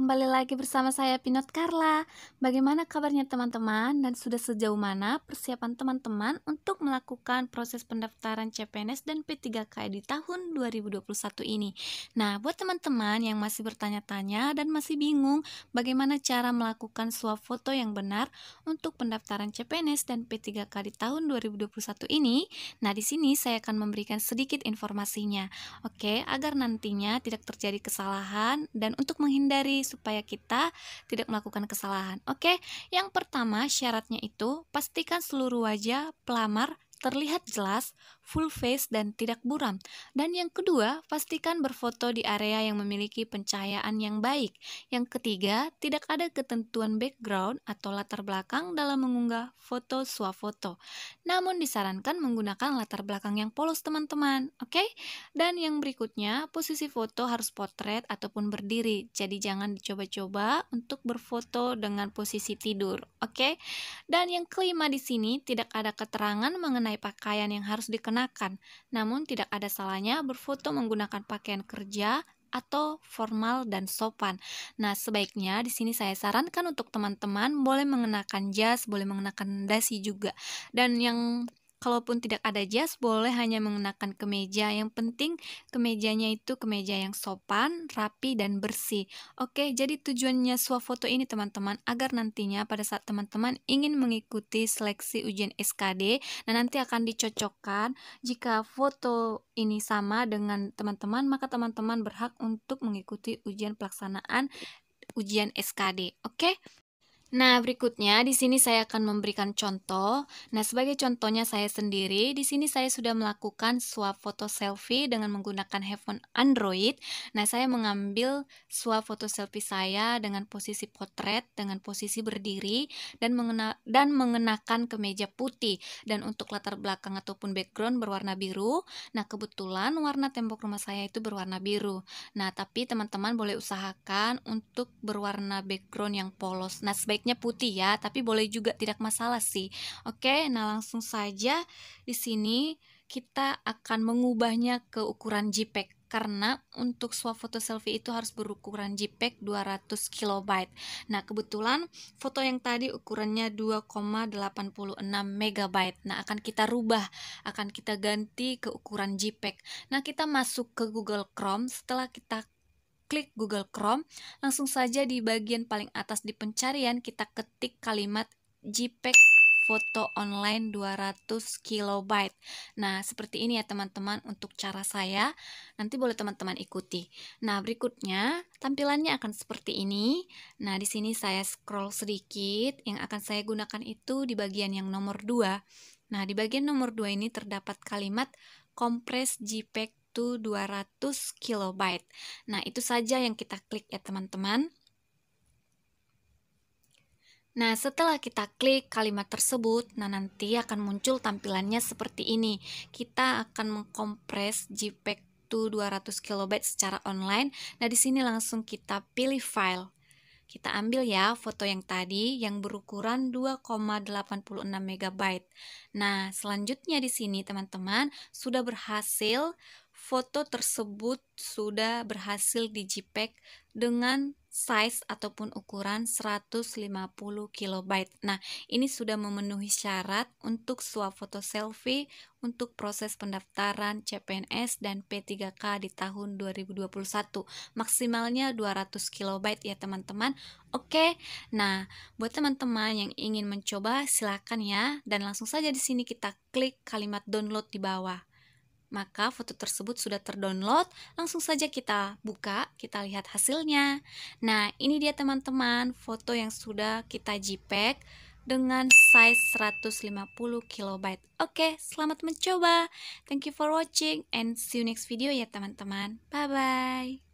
kembali lagi bersama saya Pinot Carla. Bagaimana kabarnya teman-teman dan sudah sejauh mana persiapan teman-teman untuk melakukan proses pendaftaran CPNS dan P3K di tahun 2021 ini? Nah, buat teman-teman yang masih bertanya-tanya dan masih bingung bagaimana cara melakukan swap foto yang benar untuk pendaftaran CPNS dan P3K di tahun 2021 ini, nah di sini saya akan memberikan sedikit informasinya. Oke, agar nantinya tidak terjadi kesalahan dan untuk menghindari supaya kita tidak melakukan kesalahan. Oke, yang pertama syaratnya itu pastikan seluruh wajah pelamar terlihat jelas, full face dan tidak buram. Dan yang kedua, pastikan berfoto di area yang memiliki pencahayaan yang baik. Yang ketiga, tidak ada ketentuan background atau latar belakang dalam mengunggah foto swafoto. Namun disarankan menggunakan latar belakang yang polos teman-teman, oke? Okay? Dan yang berikutnya, posisi foto harus potret ataupun berdiri. Jadi jangan dicoba-coba untuk berfoto dengan posisi tidur, oke? Okay? Dan yang kelima di sini tidak ada keterangan mengenai pakaian yang harus dikenakan dikenakan. Namun tidak ada salahnya berfoto menggunakan pakaian kerja atau formal dan sopan. Nah, sebaiknya di sini saya sarankan untuk teman-teman boleh mengenakan jas, boleh mengenakan dasi juga. Dan yang Kalaupun tidak ada jas, boleh hanya mengenakan kemeja. Yang penting kemejanya itu kemeja yang sopan, rapi, dan bersih. Oke, jadi tujuannya swafoto ini teman-teman, agar nantinya pada saat teman-teman ingin mengikuti seleksi ujian SKD, nah nanti akan dicocokkan jika foto ini sama dengan teman-teman, maka teman-teman berhak untuk mengikuti ujian pelaksanaan ujian SKD. Oke? Nah, berikutnya di sini saya akan memberikan contoh. Nah, sebagai contohnya saya sendiri, di sini saya sudah melakukan swap foto selfie dengan menggunakan handphone Android. Nah, saya mengambil swap foto selfie saya dengan posisi potret, dengan posisi berdiri, dan, mengena dan mengenakan kemeja putih. Dan untuk latar belakang ataupun background berwarna biru. Nah, kebetulan warna tembok rumah saya itu berwarna biru. Nah, tapi teman-teman boleh usahakan untuk berwarna background yang polos. Nah, sebaik sebaiknya putih ya, tapi boleh juga tidak masalah sih. Oke, nah langsung saja di sini kita akan mengubahnya ke ukuran JPEG karena untuk swafoto selfie itu harus berukuran JPEG 200 KB. Nah, kebetulan foto yang tadi ukurannya 2,86 MB. Nah, akan kita rubah, akan kita ganti ke ukuran JPEG. Nah, kita masuk ke Google Chrome setelah kita klik Google Chrome, langsung saja di bagian paling atas di pencarian kita ketik kalimat JPEG foto online 200 kilobyte. Nah, seperti ini ya teman-teman untuk cara saya. Nanti boleh teman-teman ikuti. Nah, berikutnya tampilannya akan seperti ini. Nah, di sini saya scroll sedikit. Yang akan saya gunakan itu di bagian yang nomor 2. Nah, di bagian nomor 2 ini terdapat kalimat kompres JPEG 200 kilobyte. Nah, itu saja yang kita klik ya teman-teman. Nah, setelah kita klik kalimat tersebut, nah nanti akan muncul tampilannya seperti ini. Kita akan mengkompres JPEG to 200 kilobyte secara online. Nah, di sini langsung kita pilih file. Kita ambil ya foto yang tadi yang berukuran 2,86 MB. Nah, selanjutnya di sini teman-teman sudah berhasil foto tersebut sudah berhasil di JPEG dengan size ataupun ukuran 150 KB. Nah, ini sudah memenuhi syarat untuk foto selfie untuk proses pendaftaran CPNS dan P3K di tahun 2021. Maksimalnya 200 KB ya teman-teman. Oke. Nah, buat teman-teman yang ingin mencoba silakan ya dan langsung saja di sini kita klik kalimat download di bawah maka foto tersebut sudah terdownload. Langsung saja kita buka, kita lihat hasilnya. Nah, ini dia teman-teman, foto yang sudah kita JPEG dengan size 150 KB. Oke, selamat mencoba. Thank you for watching and see you next video ya teman-teman. Bye bye.